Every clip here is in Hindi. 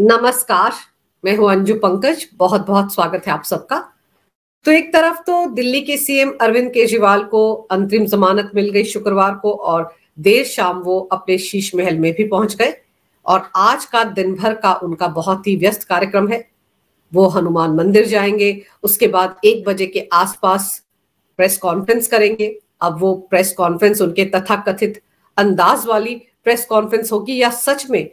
नमस्कार मैं हूं अंजू पंकज बहुत बहुत स्वागत है आप सबका तो एक तरफ तो दिल्ली के सीएम अरविंद केजरीवाल को अंतरिम जमानत मिल गई शुक्रवार को और देर शाम वो अपने शीश महल में भी पहुंच गए और आज का दिन भर का उनका बहुत ही व्यस्त कार्यक्रम है वो हनुमान मंदिर जाएंगे उसके बाद एक बजे के आसपास प्रेस कॉन्फ्रेंस करेंगे अब वो प्रेस कॉन्फ्रेंस उनके तथाकथित अंदाज वाली प्रेस कॉन्फ्रेंस होगी या सच में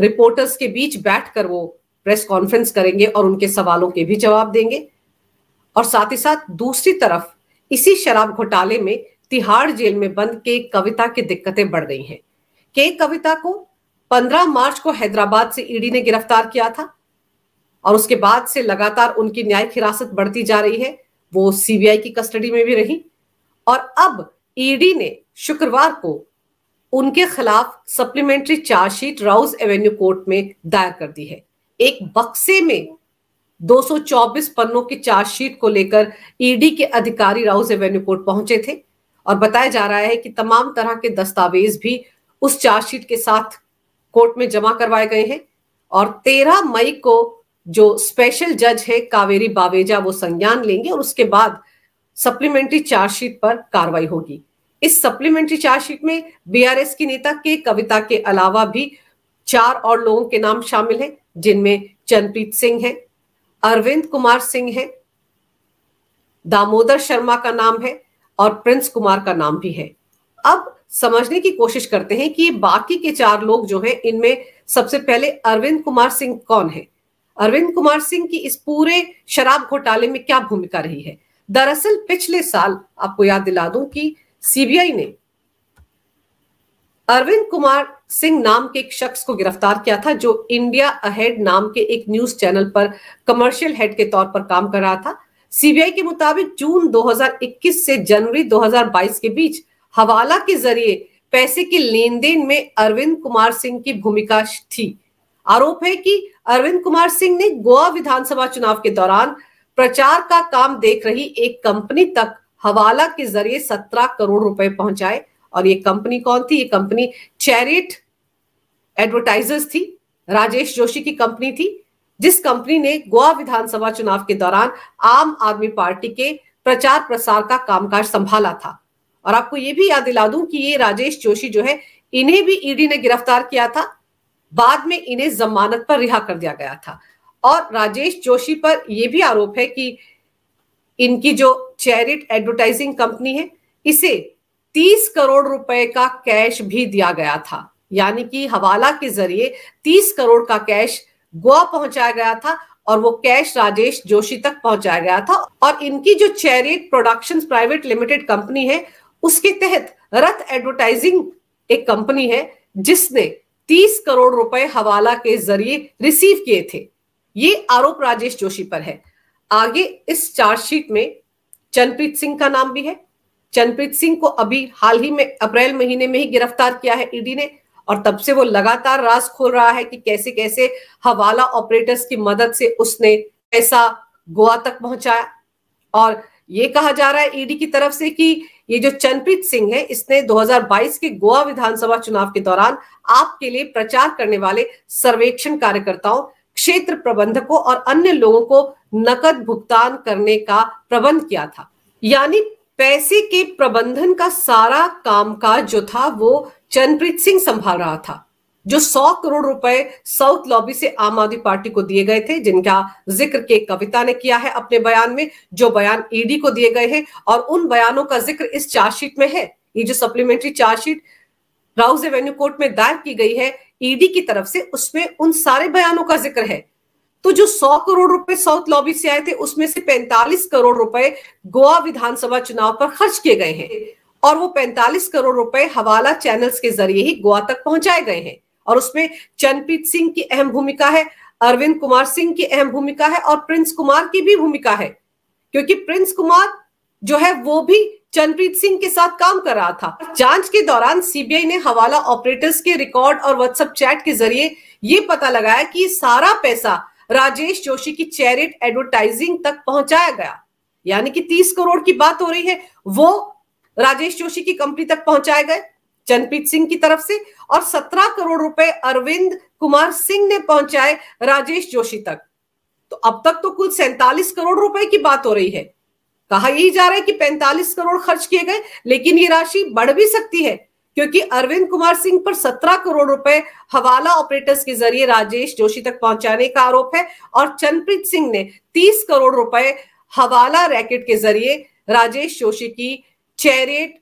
रिपोर्टर्स के बीच बैठकर वो प्रेस कॉन्फ्रेंस करेंगे और उनके सवालों के भी जवाब देंगे और साथ ही साथ दूसरी तरफ इसी शराब घोटाले में तिहाड़ जेल में बंद के कविता की दिक्कतें बढ़ गई हैं के कविता को 15 मार्च को हैदराबाद से ईडी ने गिरफ्तार किया था और उसके बाद से लगातार उनकी न्यायिक हिरासत बढ़ती जा रही है वो सीबीआई की कस्टडी में भी रही और अब ईडी ने शुक्रवार को उनके खिलाफ supplementary chargesheet Rouse Avenue court में दायर कर दी है एक बक्से में 224 पन्नों की चार्जशीट को लेकर ईडी के अधिकारी राउस एवेन्यू कोर्ट पहुंचे थे और बताया जा रहा है कि तमाम तरह के दस्तावेज भी उस चार्जशीट के साथ कोर्ट में जमा करवाए गए हैं और तेरह मई को जो स्पेशल जज है कावेरी बावेजा वो संज्ञान लेंगे और उसके बाद सप्लीमेंट्री चार्जशीट पर कार्रवाई होगी इस सप्लीमेंट्री चार्जशीट में बीआरएस की नेता के कविता के अलावा भी चार और लोगों के नाम शामिल हैं जिनमें चंद्रप्रीत सिंह है अरविंद कुमार सिंह है दामोदर शर्मा का नाम है और प्रिंस कुमार का नाम भी है अब समझने की कोशिश करते हैं कि बाकी के चार लोग जो हैं इनमें सबसे पहले अरविंद कुमार सिंह कौन है अरविंद कुमार सिंह की इस पूरे शराब घोटाले में क्या भूमिका रही है दरअसल पिछले साल आपको याद दिला दूं कि सीबीआई ने अरविंद कुमार सिंह नाम के एक शख्स को गिरफ्तार किया था जो इंडिया अहेड नाम के एक न्यूज चैनल पर कमर्शियल हेड के तौर पर काम कर रहा था सीबीआई के मुताबिक जून 2021 से जनवरी 2022 के बीच हवाला के जरिए पैसे के लेन देन में अरविंद कुमार सिंह की भूमिका थी आरोप है कि अरविंद कुमार सिंह ने गोवा विधानसभा चुनाव के दौरान प्रचार का काम देख रही एक कंपनी तक हवाला के जरिए सत्रह करोड़ रुपए पहुंचाए और ये कंपनी कौन थी ये कंपनी चैरिट एडवर्टाइजर्स थी राजेश जोशी की कंपनी थी जिस कंपनी ने गोवा विधानसभा चुनाव के दौरान आम आदमी पार्टी के प्रचार प्रसार का कामकाज संभाला था और आपको ये भी याद दिला दूं कि ये राजेश जोशी जो है इन्हें भी ईडी e ने गिरफ्तार किया था बाद में इन्हें जमानत पर रिहा कर दिया गया था और राजेश जोशी पर यह भी आरोप है कि इनकी जो चैरिट एडवर्टाइजिंग कंपनी है इसे 30 करोड़ रुपए का कैश भी दिया गया था यानी कि हवाला के जरिए 30 करोड़ का कैश गोवा पहुंचाया गया था और वो कैश राजेश जोशी तक पहुंचाया गया था और इनकी जो Chariot production private limited company है उसके तहत रथ एडवर्टाइजिंग एक कंपनी है जिसने 30 करोड़ रुपए हवाला के जरिए रिसीव किए थे ये आरोप राजेश जोशी पर है आगे इस चार्जशीट में चनप्रीत सिंह का नाम भी है चनप्रीत सिंह को अभी हाल ही में अप्रैल महीने में ही गिरफ्तार किया है ईडी ने और तब से वो लगातार राज खोल रहा है कि कैसे कैसे हवाला ऑपरेटर्स की मदद से उसने पैसा गोवा तक पहुंचाया और ये कहा जा रहा है ईडी की तरफ से कि ये जो चनप्रीत सिंह है इसने 2022 के गोवा विधानसभा चुनाव के दौरान आपके लिए प्रचार करने वाले सर्वेक्षण कार्यकर्ताओं क्षेत्र प्रबंधकों और अन्य लोगों को नकद भुगतान करने का प्रबंध किया था यानी पैसे के प्रबंधन का सारा कामकाज जो था वो चरणप्रीत सिंह संभाल रहा था जो 100 करोड़ रुपए साउथ लॉबी से आम आदमी पार्टी को दिए गए थे जिनका जिक्र के कविता ने किया है अपने बयान में जो बयान ईडी को दिए गए हैं और उन बयानों का जिक्र इस चार्जशीट में है ये जो supplementary chargesheet Rouse Avenue court में दायर की गई है ईडी e की तरफ से उसमें उन सारे बयानों का जिक्र है तो जो 100 करोड़ रुपए साउथ लॉबी से आए थे उसमें से 45 करोड़ रुपए गोवा विधानसभा चुनाव पर खर्च किए गए हैं और वो 45 करोड़ रुपए हवाला चैनल्स के जरिए ही गोवा तक पहुंचाए गए हैं और उसमें चरणप्रीत सिंह की अहम भूमिका है अरविंद कुमार सिंह की अहम भूमिका है और प्रिंस कुमार की भी भूमिका है क्योंकि प्रिंस कुमार जो है वो भी चंद्रप्रीत सिंह के साथ काम कर रहा था जांच के दौरान सीबीआई ने हवाला ऑपरेटर्स के रिकॉर्ड और व्हाट्सएप चैट के जरिए ये पता लगाया कि सारा पैसा राजेश जोशी की चैरिट एडवर्टाइजिंग तक पहुंचाया गया यानी कि तीस करोड़ की बात हो रही है वो राजेश जोशी की कंपनी तक पहुंचाए गए चंद्रप्रीत सिंह की तरफ से और सत्रह करोड़ रुपए अरविंद कुमार सिंह ने पहुंचाए राजेश जोशी तक तो अब तक तो कुल सैंतालीस करोड़ रुपए की बात हो रही है कहा यही जा रहा है कि 45 करोड़ खर्च किए गए लेकिन ये राशि बढ़ भी सकती है क्योंकि अरविंद कुमार सिंह पर 17 करोड़ रुपए हवाला ऑपरेटर्स के जरिए राजेश जोशी तक पहुंचाने का आरोप है और चंद्रप्रीत सिंह ने 30 करोड़ रुपए हवाला रैकेट के जरिए राजेश जोशी की Chariot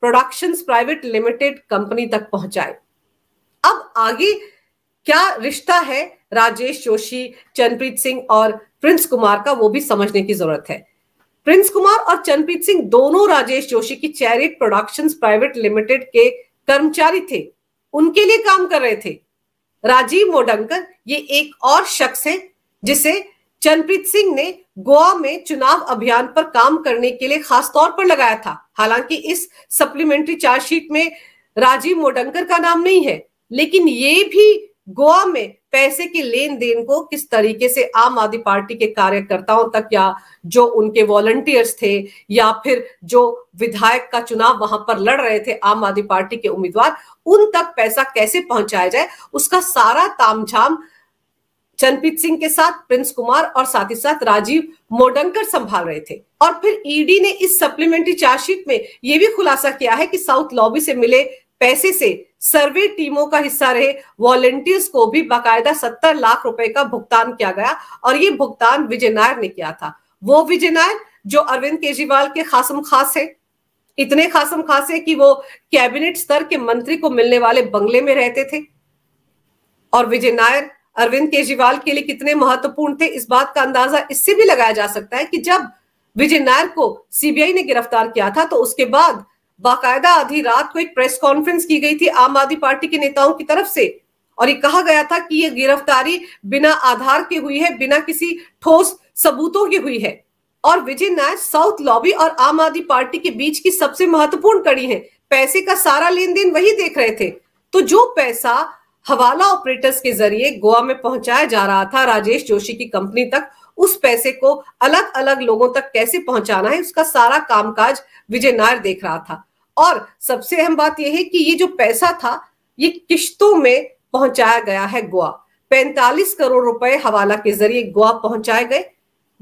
productions private limited company तक पहुंचाए अब आगे क्या रिश्ता है राजेश जोशी चंद्रप्रीत सिंह और प्रिंस कुमार का वो भी समझने की जरूरत है प्रिंस कुमार और चरणप्रीत सिंह दोनों राजेश जोशी की चैरिट प्रोडक्शंस प्राइवेट लिमिटेड के कर्मचारी थे उनके लिए काम कर रहे थे राजीव मोडंकर ये एक और शख्स है जिसे चरणप्रीत सिंह ने गोवा में चुनाव अभियान पर काम करने के लिए खास तौर पर लगाया था हालांकि इस सप्लीमेंट्री चार्जशीट में राजीव मोडंकर का नाम नहीं है लेकिन ये भी गोवा में पैसे के लेन देन को किस तरीके से आम आदमी पार्टी के कार्यकर्ताओं तक या जो उनके वॉलंटियर्स थे या फिर जो विधायक का चुनाव वहां पर लड़ रहे थे आम आदमी पार्टी के उम्मीदवार उन तक पैसा कैसे पहुंचाया जाए उसका सारा तामझाम चरणप्रीत सिंह के साथ प्रिंस कुमार और साथ ही साथ राजीव मोडंकर संभाल रहे थे और फिर ईडी e ने इस सप्लीमेंट्री चार्जशीट में यह भी खुलासा किया है कि साउथ लॉबी से मिले पैसे से सर्वे टीमों का हिस्सा रहे वॉलेंटियर्स को भी बाकायदा सत्तर लाख रुपए का भुगतान किया गया और ये भुगतान विजय नायर ने किया था वो विजय नायर जो अरविंद केजरीवाल के खासम खास है इतने खासम खास है कि वो कैबिनेट स्तर के मंत्री को मिलने वाले बंगले में रहते थे और विजय नायर अरविंद केजरीवाल के लिए कितने महत्वपूर्ण थे इस बात का अंदाजा इससे भी लगाया जा सकता है कि जब विजय नायर को सीबीआई ने गिरफ्तार किया था तो उसके बाद बाकायदा आधी रात को एक प्रेस कॉन्फ्रेंस की गई थी आम आदमी पार्टी के नेताओं की तरफ से और ये कहा गया था कि ये गिरफ्तारी बिना आधार के हुई है बिना किसी ठोस सबूतों की हुई है और विजय नायक साउथ लॉबी और आम आदमी पार्टी के बीच की सबसे महत्वपूर्ण कड़ी है पैसे का सारा लेन देन वही देख रहे थे तो जो पैसा हवाला ऑपरेटर्स के जरिए गोवा में पहुंचाया जा रहा था राजेश जोशी की कंपनी तक उस पैसे को अलग अलग लोगों तक कैसे पहुंचाना है उसका सारा कामकाज विजय नायर देख रहा था और सबसे अहम बात यह है कि ये जो पैसा था ये किश्तों में पहुंचाया गया है गोवा 45 करोड़ रुपए हवाला के जरिए गोवा पहुंचाए गए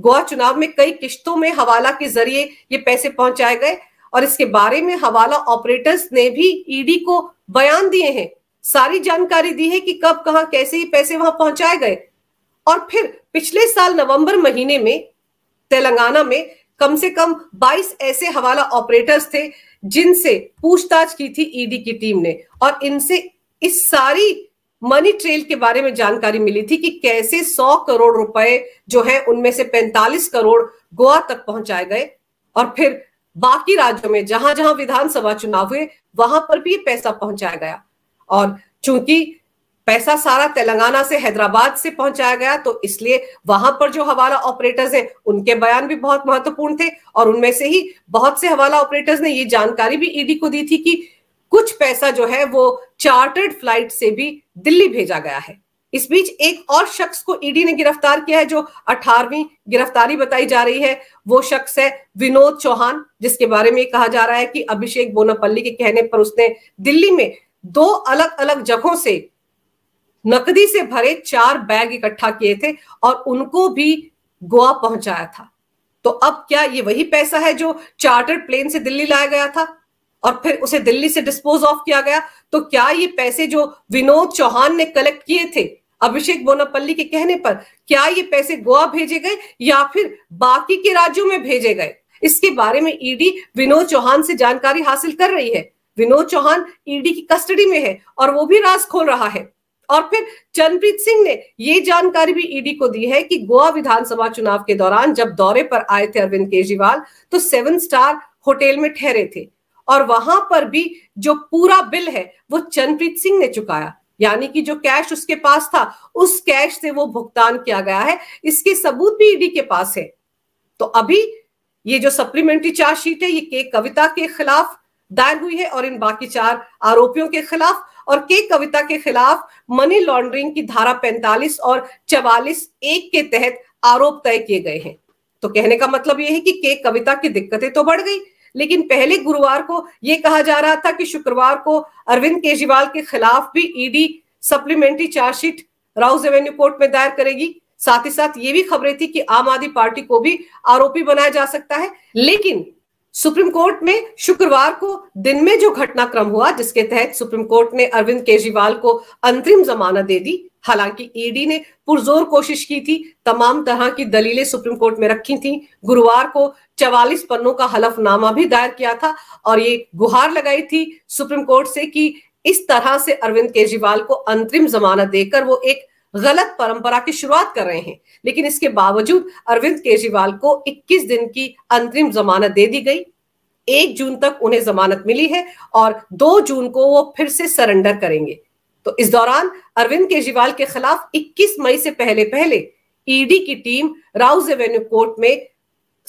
गोवा चुनाव में कई किश्तों में हवाला के जरिए ये पैसे पहुंचाए गए और इसके बारे में हवाला ऑपरेटर्स ने भी ईडी e को बयान दिए हैं सारी जानकारी दी है कि कब कहा कैसे ये पैसे वहां पहुंचाए गए और फिर पिछले साल नवंबर महीने में तेलंगाना में कम से कम 22 ऐसे हवाला ऑपरेटर्स थे जिनसे पूछताछ की थी ईडी की टीम ने और इनसे इस सारी मनी ट्रेल के बारे में जानकारी मिली थी कि कैसे 100 करोड़ रुपए जो है उनमें से 45 करोड़ गोवा तक पहुंचाए गए और फिर बाकी राज्यों में जहां जहां विधानसभा चुनाव हुए वहां पर भी ये पैसा पहुंचाया गया और चूंकि पैसा सारा तेलंगाना से हैदराबाद से पहुंचाया गया तो इसलिए वहां पर जो हवाला ऑपरेटर्स हैं उनके बयान भी बहुत महत्वपूर्ण थे और उनमें से ही बहुत से हवाला ऑपरेटर्स ने ये जानकारी भी ईडी को दी थी कि कुछ पैसा जो है वो चार्टर्ड फ्लाइट से भी दिल्ली भेजा गया है इस बीच एक और शख्स को ईडी ने गिरफ्तार किया है जो अठारहवीं गिरफ्तारी बताई जा रही है वो शख्स है विनोद चौहान जिसके बारे में कहा जा रहा है कि अभिषेक बोनापल्ली के कहने पर उसने दिल्ली में दो अलग अलग जगहों से नकदी से भरे चार बैग इकट्ठा किए थे और उनको भी गोवा पहुंचाया था तो अब क्या ये वही पैसा है जो चार्टर्ड प्लेन से दिल्ली लाया गया था और फिर उसे दिल्ली से डिस्पोज ऑफ किया गया तो क्या ये पैसे जो विनोद चौहान ने कलेक्ट किए थे अभिषेक बोनापल्ली के कहने पर क्या ये पैसे गोवा भेजे गए या फिर बाकी के राज्यों में भेजे गए इसके बारे में ईडी विनोद चौहान से जानकारी हासिल कर रही है विनोद चौहान ईडी की कस्टडी में है और वो भी राज खोल रहा है और फिर चरणप्रीत सिंह ने ये जानकारी भी ईडी को दी है कि गोवा विधानसभा चुनाव के दौरान जब दौरे पर आए थे अरविंद केजरीवाल तो सेवन स्टार होटल में ठहरे थे और वहां पर भी जो पूरा बिल है वो चरणप्रीत सिंह ने चुकाया यानी कि जो कैश उसके पास था उस कैश से वो भुगतान किया गया है इसके सबूत भी ईडी के पास है तो अभी ये जो सप्लीमेंट्री चार्जशीट है ये के कविता के खिलाफ दायर हुई है और इन बाकी चार आरोपियों के खिलाफ और के कविता के खिलाफ मनी लॉन्ड्रिंग की धारा 45 और 44 एक के तहत आरोप तय किए गए हैं तो कहने का मतलब यह है कि के कविता की दिक्कतें तो बढ़ गई लेकिन पहले गुरुवार को यह कहा जा रहा था कि शुक्रवार को अरविंद केजरीवाल के खिलाफ भी ED supplementary chargesheet Rouse Avenue court में दायर करेगी साथ ही साथ ये भी खबरें थी कि आम आदमी पार्टी को भी आरोपी बनाया जा सकता है लेकिन सुप्रीम कोर्ट में शुक्रवार को दिन में जो घटनाक्रम हुआ जिसके तहत सुप्रीम कोर्ट ने अरविंद केजरीवाल को अंतरिम जमानत दे दी हालांकि ईडी ने पुरजोर कोशिश की थी तमाम तरह की दलीलें सुप्रीम कोर्ट में रखी थी गुरुवार को 44 पन्नों का हलफनामा भी दायर किया था और ये गुहार लगाई थी सुप्रीम कोर्ट से कि इस तरह से अरविंद केजरीवाल को अंतरिम जमानत देकर वो एक गलत परंपरा की शुरुआत कर रहे हैं लेकिन इसके बावजूद अरविंद केजरीवाल को 21 दिन की अंतरिम जमानत दे दी गई एक जून तक उन्हें जमानत मिली है और दो जून को वो फिर से सरेंडर करेंगे तो इस दौरान अरविंद केजरीवाल के खिलाफ 21 मई से पहले पहले ईडी की टीम राउज एवेन्यू कोर्ट में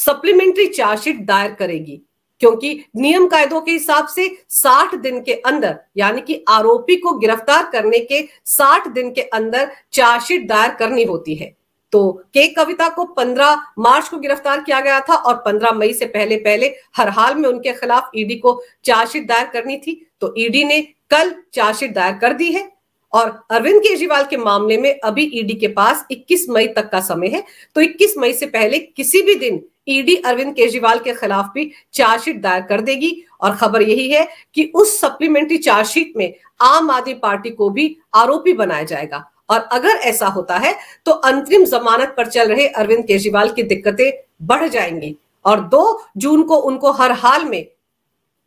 सप्लीमेंट्री चार्जशीट दायर करेगी क्योंकि नियम कायदों के हिसाब से 60 दिन के अंदर यानी कि आरोपी को गिरफ्तार करने के 60 दिन के अंदर चार्जशीट दायर करनी होती है तो के कविता को 15 मार्च को गिरफ्तार किया गया था और 15 मई से पहले पहले हर हाल में उनके खिलाफ ईडी को चार्जशीट दायर करनी थी तो ईडी ने कल चार्जशीट दायर कर दी है और अरविंद केजरीवाल के मामले में अभी ईडी के पास 21 मई तक का समय है तो 21 मई से पहले किसी भी दिन ईडी अरविंद केजरीवाल के खिलाफ भी चार्जशीट दायर कर देगी और खबर यही है कि उस सप्लीमेंट्री चार्जशीट में आम आदमी पार्टी को भी आरोपी बनाया जाएगा और अगर ऐसा होता है तो अंतरिम जमानत पर चल रहे अरविंद केजरीवाल की दिक्कतें बढ़ जाएंगी और दो जून को उनको हर हाल में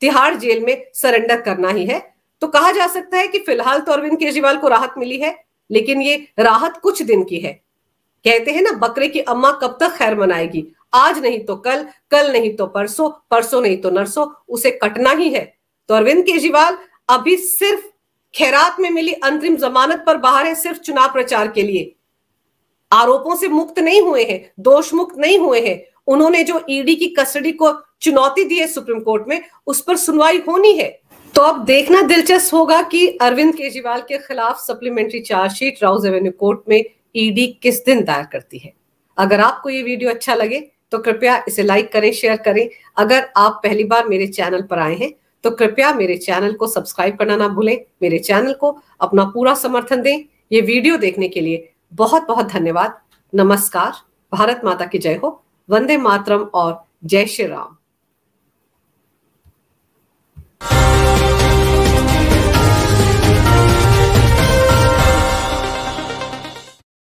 तिहाड़ जेल में सरेंडर करना ही है तो कहा जा सकता है कि फिलहाल तो अरविंद केजरीवाल को राहत मिली है लेकिन ये राहत कुछ दिन की है कहते हैं ना बकरे की अम्मा कब तक खैर मनाएगी आज नहीं तो कल कल नहीं तो परसों परसों नहीं तो नरसों उसे कटना ही है तो अरविंद केजरीवाल अभी सिर्फ खैरात में मिली अंतरिम जमानत पर बाहर है सिर्फ चुनाव प्रचार के लिए आरोपों से मुक्त नहीं हुए हैं दोष मुक्त नहीं हुए हैं उन्होंने जो ईडी की कस्टडी को चुनौती दी है सुप्रीम कोर्ट में उस पर सुनवाई होनी है तो अब देखना दिलचस्प होगा कि अरविंद केजरीवाल के खिलाफ supplementary chargesheet Rouse Avenue court में ईडी किस दिन दायर करती है अगर आपको ये वीडियो अच्छा लगे तो कृपया इसे लाइक करें शेयर करें अगर आप पहली बार मेरे चैनल पर आए हैं तो कृपया मेरे चैनल को सब्सक्राइब करना ना भूलें मेरे चैनल को अपना पूरा समर्थन दें ये वीडियो देखने के लिए बहुत बहुत धन्यवाद नमस्कार भारत माता की जय हो वंदे मातरम और जय श्री राम